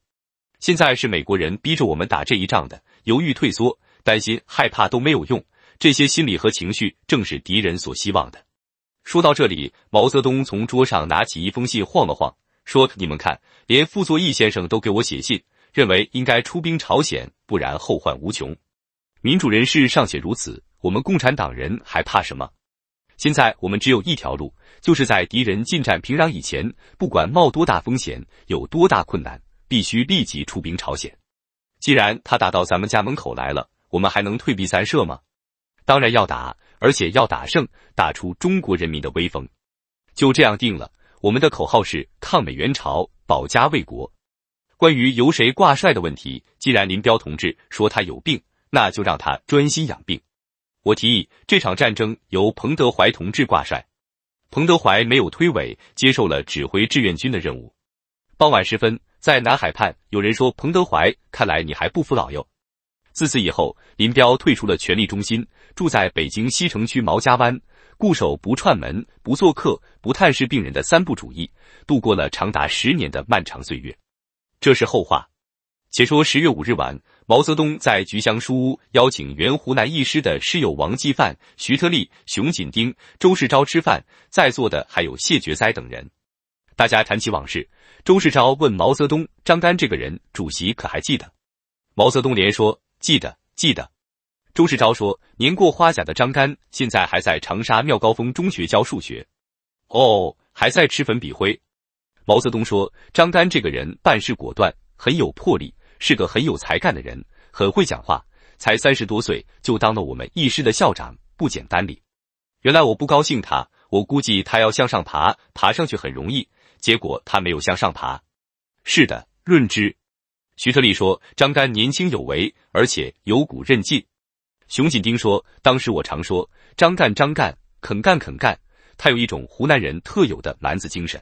现在是美国人逼着我们打这一仗的，犹豫退缩、担心害怕都没有用，这些心理和情绪正是敌人所希望的。”说到这里，毛泽东从桌上拿起一封信晃了晃，说：“你们看，连傅作义先生都给我写信，认为应该出兵朝鲜，不然后患无穷。民主人士尚且如此。”我们共产党人还怕什么？现在我们只有一条路，就是在敌人进占平壤以前，不管冒多大风险，有多大困难，必须立即出兵朝鲜。既然他打到咱们家门口来了，我们还能退避三舍吗？当然要打，而且要打胜，打出中国人民的威风。就这样定了。我们的口号是“抗美援朝，保家卫国”。关于由谁挂帅的问题，既然林彪同志说他有病，那就让他专心养病。我提议这场战争由彭德怀同志挂帅，彭德怀没有推诿，接受了指挥志愿军的任务。傍晚时分，在南海畔，有人说：“彭德怀，看来你还不服老哟。”自此以后，林彪退出了权力中心，住在北京西城区毛家湾，固守不串门、不做客、不探视病人的“三不主义”，度过了长达十年的漫长岁月。这是后话。且说十月五日晚。毛泽东在菊香书屋邀请原湖南一师的师友王继范、徐特立、熊锦丁、周世钊吃饭，在座的还有谢觉哉等人。大家谈起往事，周世钊问毛泽东：“张干这个人，主席可还记得？”毛泽东连说：“记得，记得。”周世钊说：“年过花甲的张干现在还在长沙妙高峰中学教数学。”“哦，还在吃粉笔灰。”毛泽东说：“张干这个人办事果断，很有魄力。”是个很有才干的人，很会讲话，才三十多岁就当了我们一师的校长，不简单哩。原来我不高兴他，我估计他要向上爬，爬上去很容易。结果他没有向上爬。是的，润之，徐特立说张干年轻有为，而且有股韧劲。熊锦丁说，当时我常说张干张干肯干肯干，他有一种湖南人特有的蛮子精神。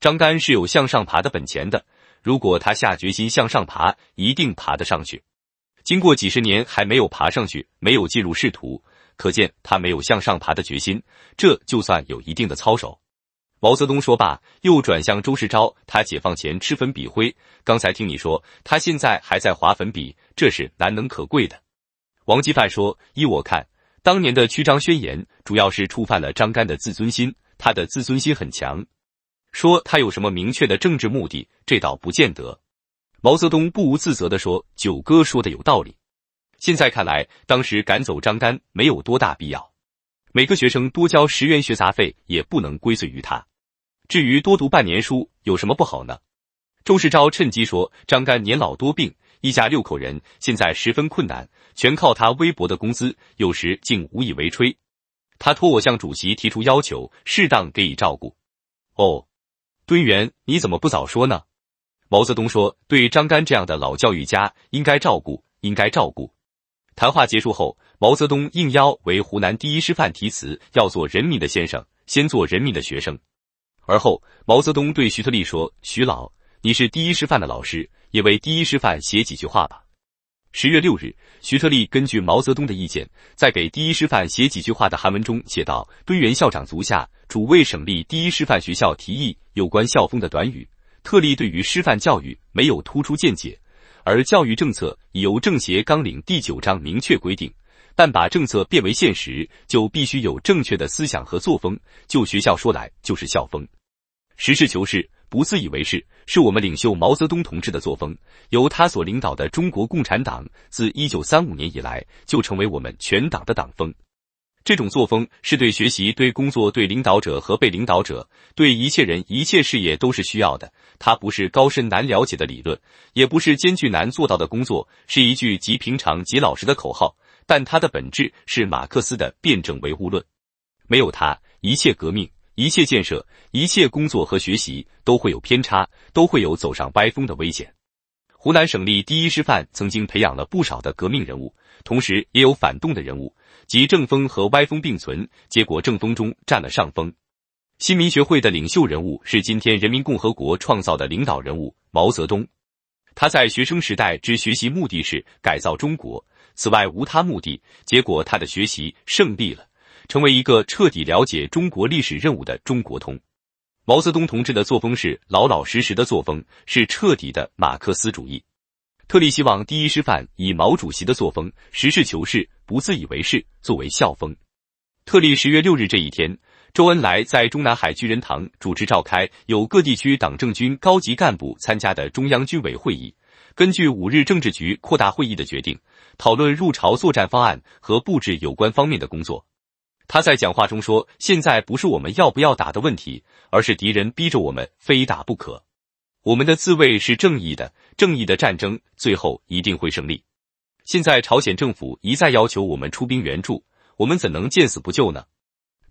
张干是有向上爬的本钱的。如果他下决心向上爬，一定爬得上去。经过几十年还没有爬上去，没有进入仕途，可见他没有向上爬的决心。这就算有一定的操守。毛泽东说罢，又转向周世钊，他解放前吃粉笔灰，刚才听你说，他现在还在划粉笔，这是难能可贵的。王际范说，依我看，当年的屈张宣言主要是触犯了张干的自尊心，他的自尊心很强。说他有什么明确的政治目的？这倒不见得。毛泽东不无自责地说：“九哥说的有道理。现在看来，当时赶走张干没有多大必要。每个学生多交十元学杂费也不能归罪于他。至于多读半年书，有什么不好呢？”周世钊趁机说：“张干年老多病，一家六口人，现在十分困难，全靠他微薄的工资，有时竟无以为炊。他托我向主席提出要求，适当给予照顾。”哦。孙元，你怎么不早说呢？毛泽东说：“对张干这样的老教育家，应该照顾，应该照顾。”谈话结束后，毛泽东应邀为湖南第一师范题词：“要做人民的先生，先做人民的学生。”而后，毛泽东对徐特立说：“徐老，你是第一师范的老师，也为第一师范写几句话吧。”十月六日，徐特立根据毛泽东的意见，在给第一师范写几句话的韩文中写道：“敦元校长足下，主为省立第一师范学校提议有关校风的短语。特立对于师范教育没有突出见解，而教育政策已由政协纲领第九章明确规定。但把政策变为现实，就必须有正确的思想和作风。就学校说来，就是校风，实事求是。”不自以为是，是我们领袖毛泽东同志的作风。由他所领导的中国共产党，自一九三五年以来，就成为我们全党的党风。这种作风是对学习、对工作、对领导者和被领导者、对一切人、一切事业都是需要的。它不是高深难了解的理论，也不是艰巨难做到的工作，是一句极平常、极老实的口号。但它的本质是马克思的辩证唯物论。没有它，一切革命。一切建设、一切工作和学习都会有偏差，都会有走上歪风的危险。湖南省立第一师范曾经培养了不少的革命人物，同时也有反动的人物，即正风和歪风并存，结果正风中占了上风。新民学会的领袖人物是今天人民共和国创造的领导人物毛泽东。他在学生时代之学习目的是改造中国，此外无他目的。结果他的学习胜利了。成为一个彻底了解中国历史任务的中国通。毛泽东同志的作风是老老实实的作风，是彻底的马克思主义。特立希望第一师范以毛主席的作风，实事求是，不自以为是，作为校风。特立十月六日这一天，周恩来在中南海居人堂主持召开有各地区党政军高级干部参加的中央军委会议，根据五日政治局扩大会议的决定，讨论入朝作战方案和布置有关方面的工作。他在讲话中说：“现在不是我们要不要打的问题，而是敌人逼着我们非打不可。我们的自卫是正义的，正义的战争最后一定会胜利。现在朝鲜政府一再要求我们出兵援助，我们怎能见死不救呢？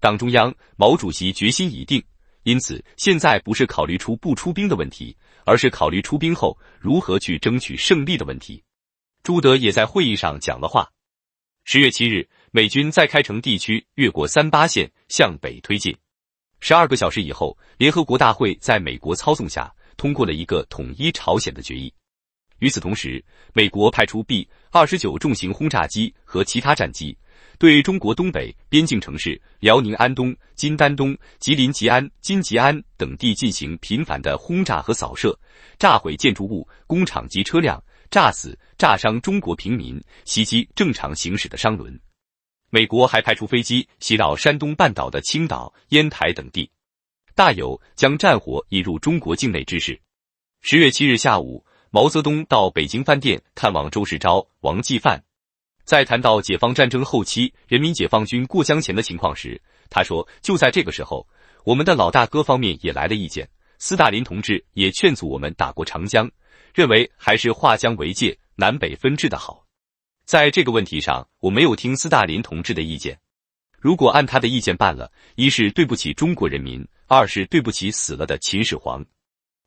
党中央，毛主席决心已定，因此现在不是考虑出不出兵的问题，而是考虑出兵后如何去争取胜利的问题。”朱德也在会议上讲了话。十月七日。美军在开城地区越过三八线向北推进。十二个小时以后，联合国大会在美国操纵下通过了一个统一朝鲜的决议。与此同时，美国派出 B-29 重型轰炸机和其他战机，对中国东北边境城市辽宁安东、金丹东、吉林吉安、金吉安等地进行频繁的轰炸和扫射，炸毁建筑物、工厂及车辆，炸死炸伤中国平民，袭击正常行驶的商轮。美国还派出飞机袭扰山东半岛的青岛、烟台等地，大有将战火引入中国境内之势。十月七日下午，毛泽东到北京饭店看望周世钊、王继范，在谈到解放战争后期人民解放军过江前的情况时，他说：“就在这个时候，我们的老大哥方面也来了意见，斯大林同志也劝阻我们打过长江，认为还是划江为界，南北分治的好。”在这个问题上，我没有听斯大林同志的意见。如果按他的意见办了，一是对不起中国人民，二是对不起死了的秦始皇。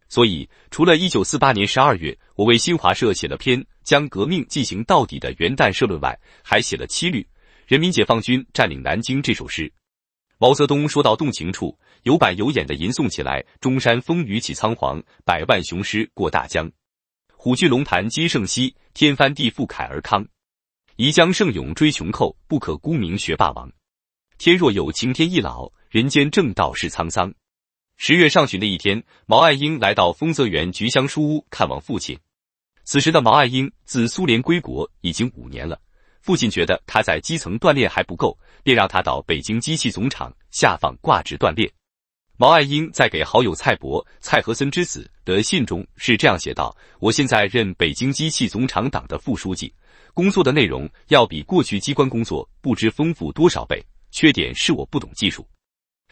所以，除了一九四八年十二月我为新华社写了篇将革命进行到底的元旦社论外，还写了七律《人民解放军占领南京》这首诗。毛泽东说到动情处，有板有眼的吟诵起来：“中山风雨起苍黄，百万雄师过大江。虎踞龙盘今胜昔，天翻地覆慨而慷。”宜将胜勇追穷寇，不可沽名学霸王。天若有情天亦老，人间正道是沧桑。十月上旬的一天，毛岸英来到丰泽园菊香书屋看望父亲。此时的毛岸英自苏联归国已经五年了，父亲觉得他在基层锻炼还不够，便让他到北京机器总厂下放挂职锻炼。毛岸英在给好友蔡伯、蔡和森之子的信中是这样写道：“我现在任北京机器总厂党的副书记。”工作的内容要比过去机关工作不知丰富多少倍。缺点是我不懂技术，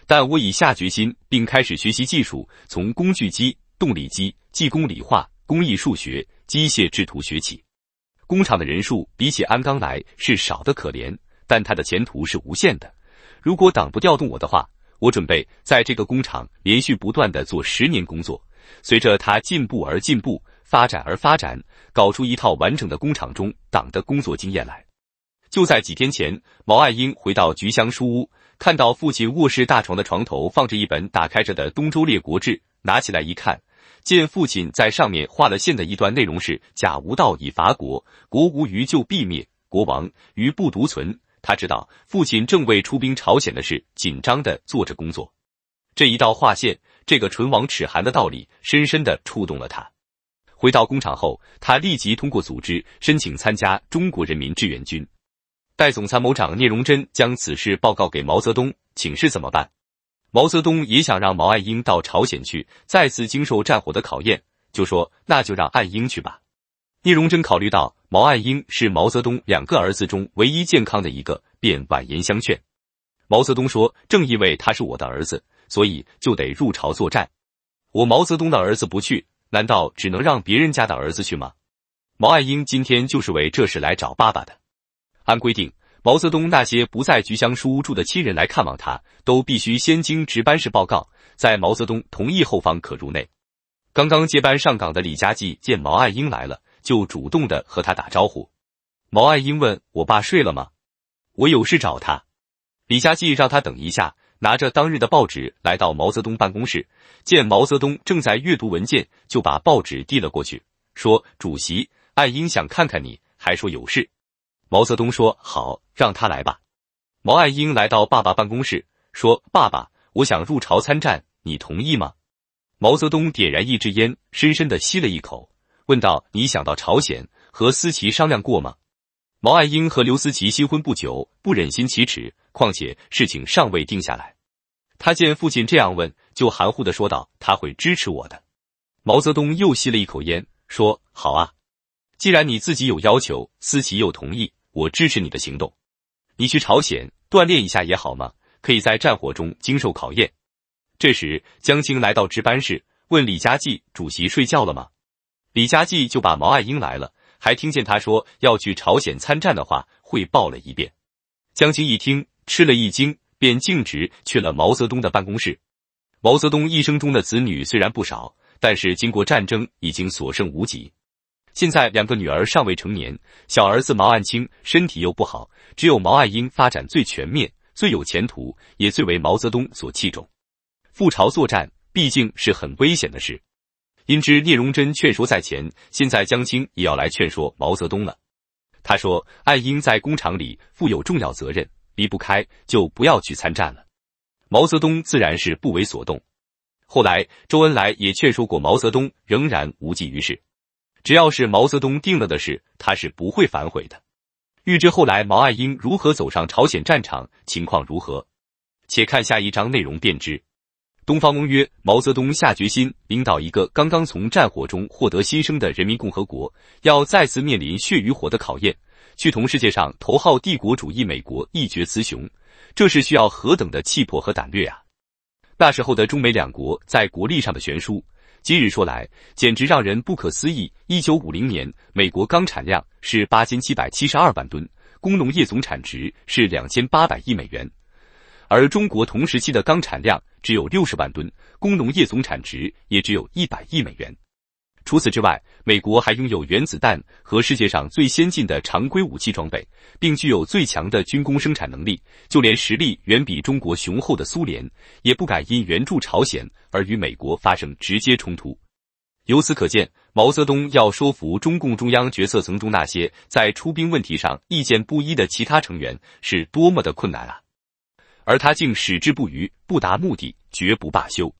但我已下决心并开始学习技术，从工具机、动力机、技工理化、工艺数学、机械制图学起。工厂的人数比起鞍钢来是少得可怜，但它的前途是无限的。如果党不调动我的话，我准备在这个工厂连续不断地做十年工作，随着它进步而进步。发展而发展，搞出一套完整的工厂中党的工作经验来。就在几天前，毛岸英回到菊香书屋，看到父亲卧室大床的床头放着一本打开着的《东周列国志》，拿起来一看，见父亲在上面画了线的一段内容是“假无道以伐国，国无余就必灭；国王余不独存。”他知道父亲正为出兵朝鲜的事紧张的做着工作。这一道划线，这个唇亡齿寒的道理，深深的触动了他。回到工厂后，他立即通过组织申请参加中国人民志愿军。代总参谋长聂荣臻将此事报告给毛泽东，请示怎么办？毛泽东也想让毛岸英到朝鲜去，再次经受战火的考验，就说那就让岸英去吧。聂荣臻考虑到毛岸英是毛泽东两个儿子中唯一健康的一个，便婉言相劝。毛泽东说：“正因为他是我的儿子，所以就得入朝作战。我毛泽东的儿子不去。”难道只能让别人家的儿子去吗？毛岸英今天就是为这事来找爸爸的。按规定，毛泽东那些不在菊香书屋住的亲人来看望他，都必须先经值班室报告，在毛泽东同意后方可入内。刚刚接班上岗的李佳继见毛岸英来了，就主动的和他打招呼。毛岸英问我爸睡了吗？我有事找他。李佳继让他等一下。拿着当日的报纸来到毛泽东办公室，见毛泽东正在阅读文件，就把报纸递了过去，说：“主席，爱英想看看你，还说有事。”毛泽东说：“好，让他来吧。”毛爱英来到爸爸办公室，说：“爸爸，我想入朝参战，你同意吗？”毛泽东点燃一支烟，深深的吸了一口，问道：“你想到朝鲜和思琪商量过吗？”毛爱英和刘思琪新婚不久，不忍心启齿。况且事情尚未定下来，他见父亲这样问，就含糊的说道：“他会支持我的。”毛泽东又吸了一口烟，说：“好啊，既然你自己有要求，思琪又同意，我支持你的行动。你去朝鲜锻炼一下也好嘛，可以在战火中经受考验。”这时，江青来到值班室，问李佳骥：“主席睡觉了吗？”李佳骥就把毛岸英来了，还听见他说要去朝鲜参战的话汇报了一遍。江青一听。吃了一惊，便径直去了毛泽东的办公室。毛泽东一生中的子女虽然不少，但是经过战争已经所剩无几。现在两个女儿尚未成年，小儿子毛岸青身体又不好，只有毛岸英发展最全面、最有前途，也最为毛泽东所器重。赴朝作战毕竟是很危险的事，因之聂荣臻劝说在前，现在江青也要来劝说毛泽东了。他说：“岸英在工厂里负有重要责任。”离不开，就不要去参战了。毛泽东自然是不为所动。后来周恩来也劝说过毛泽东，仍然无济于事。只要是毛泽东定了的事，他是不会反悔的。欲知后来毛岸英如何走上朝鲜战场，情况如何，且看下一章内容便知。东方翁曰：毛泽东下决心领导一个刚刚从战火中获得新生的人民共和国，要再次面临血与火的考验。去同世界上头号帝国主义美国一决雌雄，这是需要何等的气魄和胆略啊！那时候的中美两国在国力上的悬殊，今日说来简直让人不可思议。一九五零年，美国钢产量是八千七百七十二万吨，工农业总产值是两千八百亿美元，而中国同时期的钢产量只有六十万吨，工农业总产值也只有一百亿美元。除此之外，美国还拥有原子弹和世界上最先进的常规武器装备，并具有最强的军工生产能力。就连实力远比中国雄厚的苏联，也不敢因援助朝鲜而与美国发生直接冲突。由此可见，毛泽东要说服中共中央决策层中那些在出兵问题上意见不一的其他成员，是多么的困难啊！而他竟矢志不渝，不达目的绝不罢休。